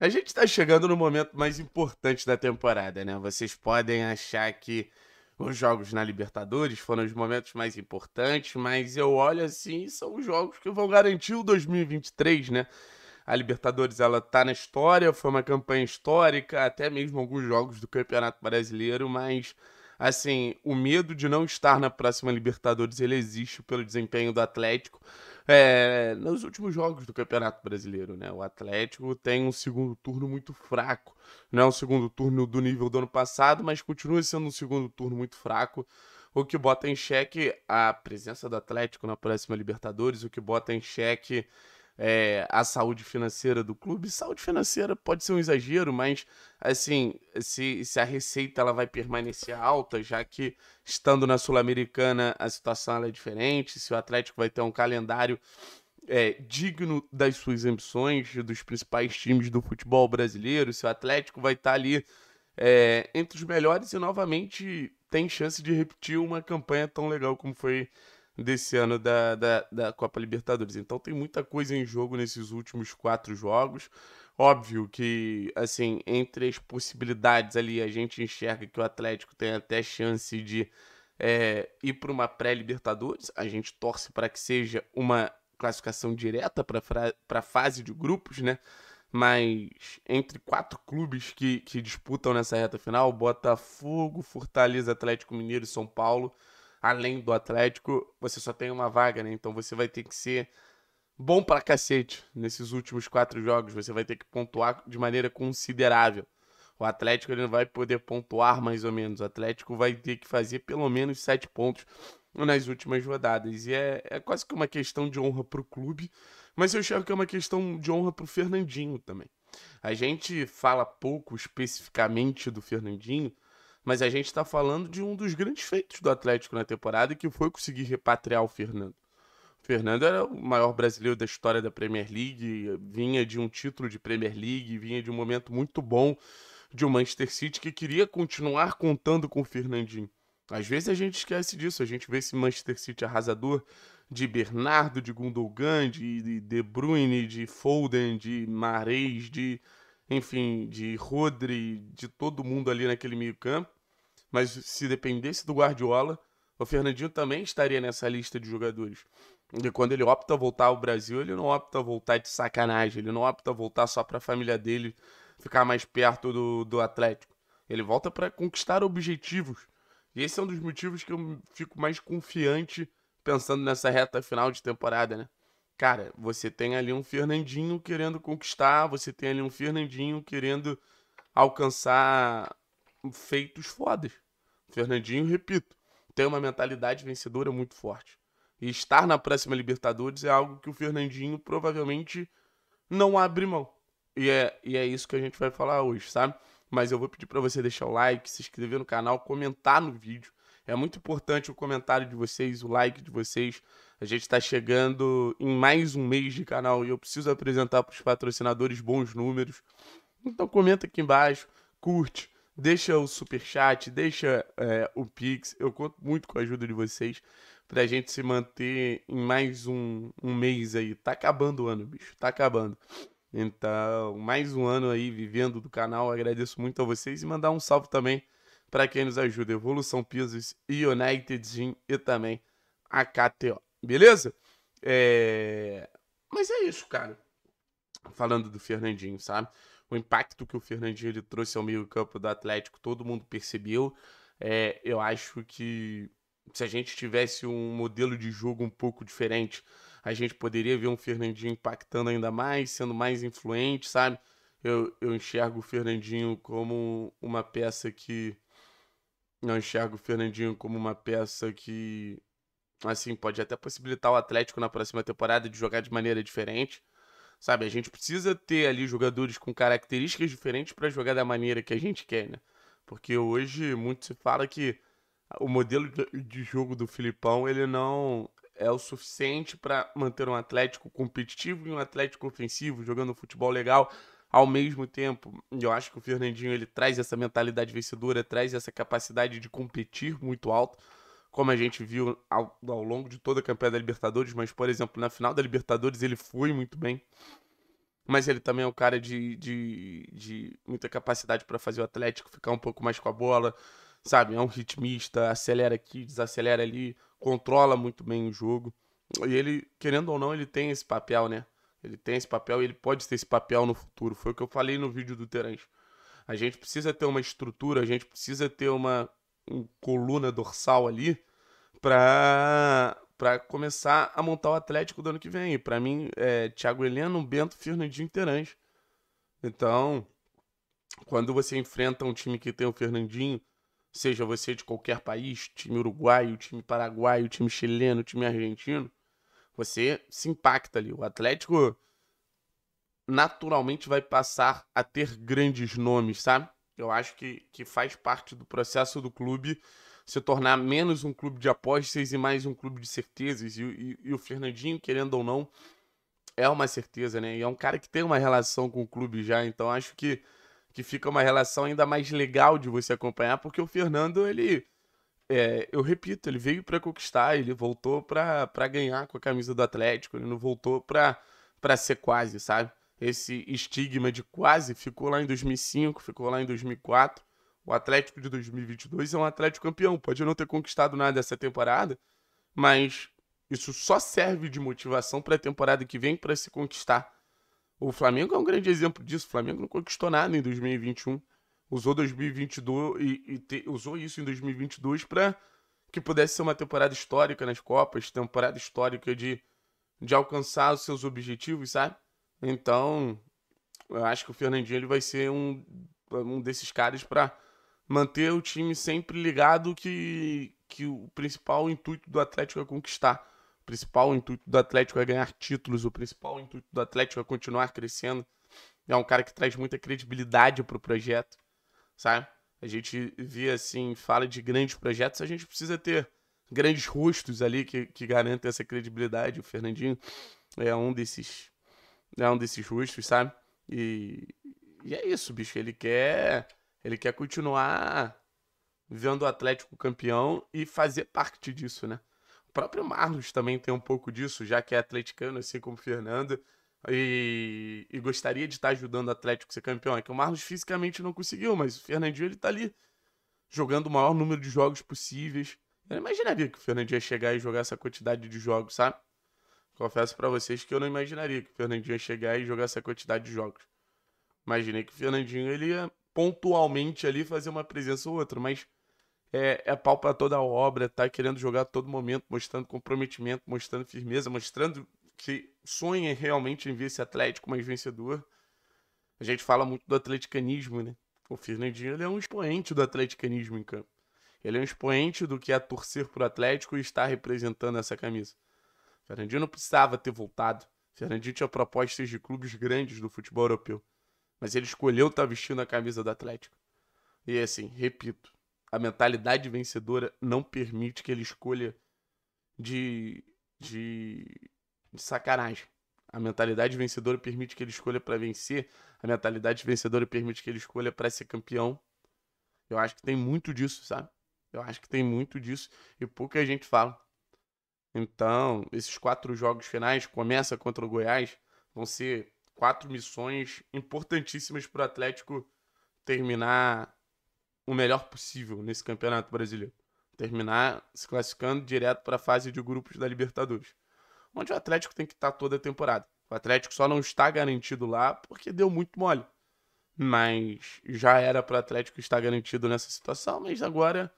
A gente está chegando no momento mais importante da temporada, né? Vocês podem achar que os jogos na Libertadores foram os momentos mais importantes, mas eu olho assim, são os jogos que vão garantir o 2023, né? A Libertadores ela tá na história, foi uma campanha histórica, até mesmo alguns jogos do Campeonato Brasileiro, mas assim, o medo de não estar na próxima Libertadores ele existe pelo desempenho do Atlético, é, nos últimos jogos do Campeonato Brasileiro, né? O Atlético tem um segundo turno muito fraco. Não é um segundo turno do nível do ano passado, mas continua sendo um segundo turno muito fraco. O que bota em xeque a presença do Atlético na próxima Libertadores, o que bota em xeque é, a saúde financeira do clube. Saúde financeira pode ser um exagero, mas assim, se, se a receita ela vai permanecer alta, já que estando na Sul-Americana a situação é diferente, se o Atlético vai ter um calendário é, digno das suas ambições, dos principais times do futebol brasileiro, se o Atlético vai estar tá ali é, entre os melhores e novamente tem chance de repetir uma campanha tão legal como foi desse ano da, da, da Copa Libertadores. Então tem muita coisa em jogo nesses últimos quatro jogos. Óbvio que, assim, entre as possibilidades ali, a gente enxerga que o Atlético tem até chance de é, ir para uma pré-Libertadores. A gente torce para que seja uma classificação direta para a fase de grupos, né? Mas entre quatro clubes que, que disputam nessa reta final, Botafogo, Fortaleza, Atlético Mineiro e São Paulo, além do Atlético, você só tem uma vaga, né? Então você vai ter que ser bom pra cacete nesses últimos quatro jogos. Você vai ter que pontuar de maneira considerável. O Atlético ele não vai poder pontuar mais ou menos. O Atlético vai ter que fazer pelo menos sete pontos nas últimas rodadas. E é, é quase que uma questão de honra pro clube, mas eu acho que é uma questão de honra pro Fernandinho também. A gente fala pouco especificamente do Fernandinho, mas a gente está falando de um dos grandes feitos do Atlético na temporada, que foi conseguir repatriar o Fernando. O Fernando era o maior brasileiro da história da Premier League, vinha de um título de Premier League, vinha de um momento muito bom de um Manchester City que queria continuar contando com o Fernandinho. Às vezes a gente esquece disso, a gente vê esse Manchester City arrasador de Bernardo, de Gundogan, de De Bruyne, de Foden, de Mares, de enfim, de Rodri, de todo mundo ali naquele meio-campo mas se dependesse do Guardiola, o Fernandinho também estaria nessa lista de jogadores. E quando ele opta voltar ao Brasil, ele não opta voltar de sacanagem, ele não opta voltar só para a família dele ficar mais perto do, do Atlético. Ele volta para conquistar objetivos. E esse é um dos motivos que eu fico mais confiante pensando nessa reta final de temporada, né? Cara, você tem ali um Fernandinho querendo conquistar, você tem ali um Fernandinho querendo alcançar feitos fodas. Fernandinho, repito, tem uma mentalidade vencedora muito forte. E estar na próxima Libertadores é algo que o Fernandinho provavelmente não abre mão. E é, e é isso que a gente vai falar hoje, sabe? Mas eu vou pedir para você deixar o like, se inscrever no canal, comentar no vídeo. É muito importante o comentário de vocês, o like de vocês. A gente está chegando em mais um mês de canal e eu preciso apresentar para os patrocinadores bons números. Então comenta aqui embaixo, curte, deixa o super chat, deixa é, o Pix. Eu conto muito com a ajuda de vocês pra gente se manter em mais um, um mês aí. Tá acabando o ano, bicho, tá acabando. Então, mais um ano aí vivendo do canal. Agradeço muito a vocês e mandar um salve também para quem nos ajuda: Evolução Pisos, United Gym e também a KTO. Beleza? É... Mas é isso, cara. Falando do Fernandinho, sabe? o impacto que o Fernandinho ele trouxe ao meio-campo do Atlético, todo mundo percebeu. É, eu acho que se a gente tivesse um modelo de jogo um pouco diferente, a gente poderia ver um Fernandinho impactando ainda mais, sendo mais influente, sabe? Eu, eu enxergo o Fernandinho como uma peça que. Eu enxergo o Fernandinho como uma peça que, assim, pode até possibilitar o Atlético na próxima temporada de jogar de maneira diferente. Sabe, a gente precisa ter ali jogadores com características diferentes para jogar da maneira que a gente quer, né? Porque hoje muito se fala que o modelo de jogo do Filipão, ele não é o suficiente para manter um Atlético competitivo e um Atlético ofensivo, jogando futebol legal ao mesmo tempo. Eu acho que o Fernandinho ele traz essa mentalidade vencedora, traz essa capacidade de competir muito alto como a gente viu ao, ao longo de toda a campanha da Libertadores, mas, por exemplo, na final da Libertadores ele foi muito bem. Mas ele também é um cara de, de, de muita capacidade para fazer o Atlético ficar um pouco mais com a bola, sabe? É um ritmista, acelera aqui, desacelera ali, controla muito bem o jogo. E ele, querendo ou não, ele tem esse papel, né? Ele tem esse papel e ele pode ter esse papel no futuro. Foi o que eu falei no vídeo do Terence. A gente precisa ter uma estrutura, a gente precisa ter uma coluna dorsal ali para para começar a montar o Atlético do ano que vem. Para mim, é Thiago Heleno, Bento, Fernandinho Terãs. Então, quando você enfrenta um time que tem o Fernandinho, seja você de qualquer país, time uruguaio, time paraguaio, time chileno, time argentino, você se impacta ali. O Atlético naturalmente vai passar a ter grandes nomes, sabe? Eu acho que, que faz parte do processo do clube se tornar menos um clube de apostas e mais um clube de certezas. E, e, e o Fernandinho, querendo ou não, é uma certeza, né? E é um cara que tem uma relação com o clube já, então acho que, que fica uma relação ainda mais legal de você acompanhar, porque o Fernando, ele. É, eu repito, ele veio para conquistar, ele voltou para ganhar com a camisa do Atlético, ele não voltou para ser quase, sabe? esse estigma de quase ficou lá em 2005, ficou lá em 2004. O Atlético de 2022 é um Atlético campeão. Pode não ter conquistado nada essa temporada, mas isso só serve de motivação para a temporada que vem para se conquistar. O Flamengo é um grande exemplo disso. O Flamengo não conquistou nada em 2021. Usou 2022 e, e te, usou isso em 2022 para que pudesse ser uma temporada histórica nas Copas, temporada histórica de, de alcançar os seus objetivos, sabe? Então, eu acho que o Fernandinho ele vai ser um, um desses caras para manter o time sempre ligado que, que o principal intuito do Atlético é conquistar. O principal intuito do Atlético é ganhar títulos, o principal intuito do Atlético é continuar crescendo. É um cara que traz muita credibilidade para o projeto, sabe? A gente vê, assim, fala de grandes projetos, a gente precisa ter grandes rostos ali que, que garantem essa credibilidade. O Fernandinho é um desses é um desses justos, sabe? E, e é isso, bicho. Ele quer, ele quer continuar vendo o Atlético campeão e fazer parte disso, né? O próprio Marlos também tem um pouco disso, já que é atleticano, assim como o Fernando, e, e gostaria de estar ajudando o Atlético a ser campeão. É que o Marlos fisicamente não conseguiu, mas o Fernandinho ele tá ali jogando o maior número de jogos possíveis. Eu não imaginaria que o Fernandinho ia chegar e jogar essa quantidade de jogos, sabe? Confesso para vocês que eu não imaginaria que o Fernandinho ia chegar e jogar essa quantidade de jogos. Imaginei que o Fernandinho ele ia pontualmente ali fazer uma presença ou outra, mas é, é pau para toda a obra, tá querendo jogar a todo momento, mostrando comprometimento, mostrando firmeza, mostrando que sonha realmente em ver esse Atlético mais vencedor. A gente fala muito do atleticanismo, né? O Fernandinho ele é um expoente do atleticanismo em campo. Ele é um expoente do que é torcer pro Atlético e estar representando essa camisa. Fernandinho não precisava ter voltado. Fernandinho tinha propostas de clubes grandes do futebol europeu. Mas ele escolheu estar tá vestindo a camisa do Atlético. E assim, repito, a mentalidade vencedora não permite que ele escolha de, de, de sacanagem. A mentalidade vencedora permite que ele escolha para vencer. A mentalidade vencedora permite que ele escolha para ser campeão. Eu acho que tem muito disso, sabe? Eu acho que tem muito disso e pouca gente fala. Então, esses quatro jogos finais, começa contra o Goiás, vão ser quatro missões importantíssimas para o Atlético terminar o melhor possível nesse Campeonato Brasileiro. Terminar se classificando direto para a fase de grupos da Libertadores, onde o Atlético tem que estar tá toda a temporada. O Atlético só não está garantido lá porque deu muito mole. Mas já era para o Atlético estar garantido nessa situação, mas agora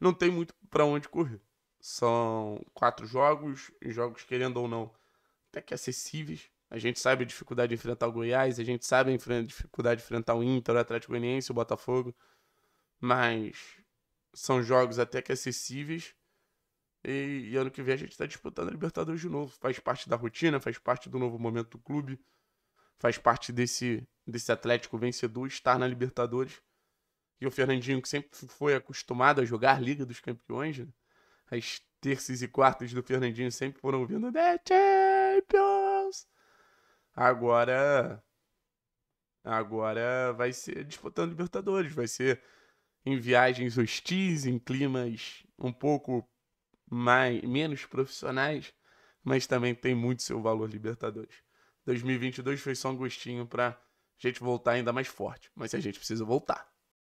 não tem muito para onde correr. São quatro jogos, jogos querendo ou não, até que acessíveis. A gente sabe a dificuldade de enfrentar o Goiás, a gente sabe a dificuldade de enfrentar o Inter, o Atlético Goianiense, o Botafogo. Mas são jogos até que acessíveis. E, e ano que vem a gente está disputando a Libertadores de novo. Faz parte da rotina, faz parte do novo momento do clube, faz parte desse, desse Atlético vencedor estar na Libertadores. E o Fernandinho, que sempre foi acostumado a jogar Liga dos Campeões, né? As terças e quartas do Fernandinho sempre foram ouvindo The Champions. Agora. Agora vai ser disputando Libertadores, vai ser em viagens hostis, em climas um pouco mais, menos profissionais, mas também tem muito seu valor Libertadores. 2022 foi só um gostinho para a gente voltar ainda mais forte, mas a gente precisa voltar.